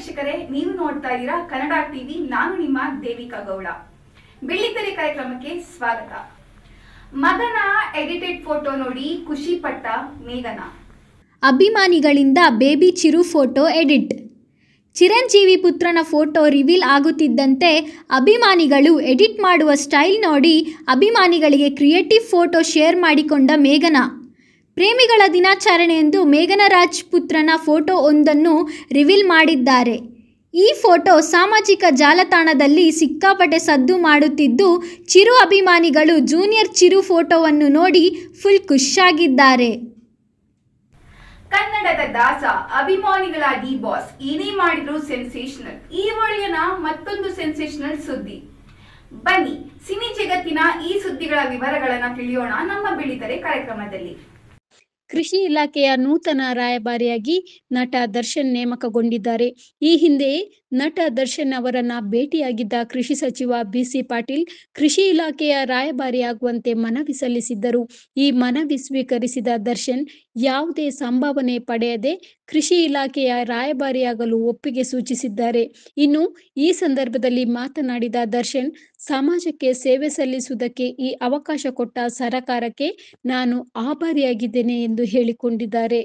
ವೀಕ್ಷಕರೇ ನೀವು ನೋಡ್ತಾ ಇದ್ದೀರಾ ಕನ್ನಡ ಟಿವಿ ನಾನು ನಿಮ್ಮ ದೇವಿಕಾ ಗೌಡ ಬೆಳ್ಳಿತೆರೆ ಕಾರ್ಯಕ್ರಮಕ್ಕೆ ಸ್ವಾಗತ ಮಗನ ಎಡಿಟೆಡ್ ಫೋಟೋ ನೋಡಿ ಖುಷಿ ಪಟ್ಟ ಮೇಘನ ಅಭಿಮಾನಿಗಳಿಂದ baby Chiru photo edit Chiranjeevi ಪುತ್ರನ ಫೋಟೋ ರಿವೀಲ್ ಆಗುತ್ತಿದ್ದಂತೆ ಅಭಿಮಾನಿಗಳು ಎಡಿಟ್ ಮಾಡುವ ಸ್ಟೈಲ್ ನೋಡಿ ಅಭಿಮಾನಿಗಳಿಗೆ ಕ್ರಿಯೇಟಿವ್ ಫೋಟೋ ಶೇರ್ ಮಾಡಿಕೊಂಡ ಮೇಘನಾ ಪ್ರೇಮಿಗಳ ದಿನಾಚರಣೆಯಂದು ಮೇಘನರಾಜ್ ಪುತ್ರನ ಫೋಟೋ ಒಂದನ್ನು ರಿವೀಲ್ ಮಾಡಿದ್ದಾರೆ ಈ ಫೋಟೋ ಸಾಮಾಜಿಕ ಜಾಲತಾಣದಲ್ಲಿ ಸಿಕ್ಕಾಪಟ್ಟೆ ಸದ್ದು ಮಾಡುತ್ತಿದ್ದು ಚಿರು ಅಭಿಮಾನಿಗಳು ಜೂನಿಯರ್ ಚಿರು ಫೋಟೋವನ್ನು ನೋಡಿ ಫುಲ್ ಖುಷಿಯಾಗಿದ್ದಾರೆ ಕನ್ನಡದ ದಾಸ ಅಭಿಮಾನಿಗಳ ಡಿ ಬಾಸ್ ಏನೇ ಮಾಡಿದ್ರು ಸೆನ್ಸೇಷನಲ್ ಈ ಮತ್ತೊಂದು ಸೆನ್ಸೇಷನಲ್ ಸುದ್ದಿ ಬನ್ನಿ ಸಿನಿ ಜಗತ್ತಿನ ಈ ಸುದ್ದಿಗಳ ವಿವರಗಳನ್ನು ತಿಳಿಯೋಣ ನಮ್ಮ ಬೆಳಿತರೆ ಕಾರ್ಯಕ್ರಮದಲ್ಲಿ ಕೃಷಿ ಇಲಾಖೆಯ ನೂತನ ರಾಯಭಾರಿಯಾಗಿ ನಟ ದರ್ಶನ್ ನೇಮಕಗೊಂಡಿದ್ದಾರೆ ಈ ಹಿಂದೆಯೇ ನಟ ದರ್ಶನ್ ಅವರನ್ನ ಭೇಟಿಯಾಗಿದ್ದ ಕೃಷಿ ಸಚಿವ ಬಿಸಿ ಪಾಟೀಲ್ ಕೃಷಿ ಇಲಾಖೆಯ ರಾಯಭಾರಿಯಾಗುವಂತೆ ಮನವಿ ಸಲ್ಲಿಸಿದ್ದರು ಈ ಮನವಿ ಸ್ವೀಕರಿಸಿದ ದರ್ಶನ್ ಯಾವುದೇ ಸಂಭಾವನೆ ಪಡೆಯದೆ ಕೃಷಿ ಇಲಾಖೆಯ ರಾಯಭಾರಿಯಾಗಲು ಒಪ್ಪಿಗೆ ಸೂಚಿಸಿದ್ದಾರೆ ಇನ್ನು ಈ ಸಂದರ್ಭದಲ್ಲಿ ಮಾತನಾಡಿದ ದರ್ಶನ್ ಸಮಾಜಕ್ಕೆ ಸೇವೆ ಸಲ್ಲಿಸುವುದಕ್ಕೆ ಈ ಅವಕಾಶ ಕೊಟ್ಟ ಸರಕಾರಕ್ಕೆ ನಾನು ಆಭಾರಿಯಾಗಿದ್ದೇನೆ ಎಂದು ಹೇಳಿಕೊಂಡಿದ್ದಾರೆ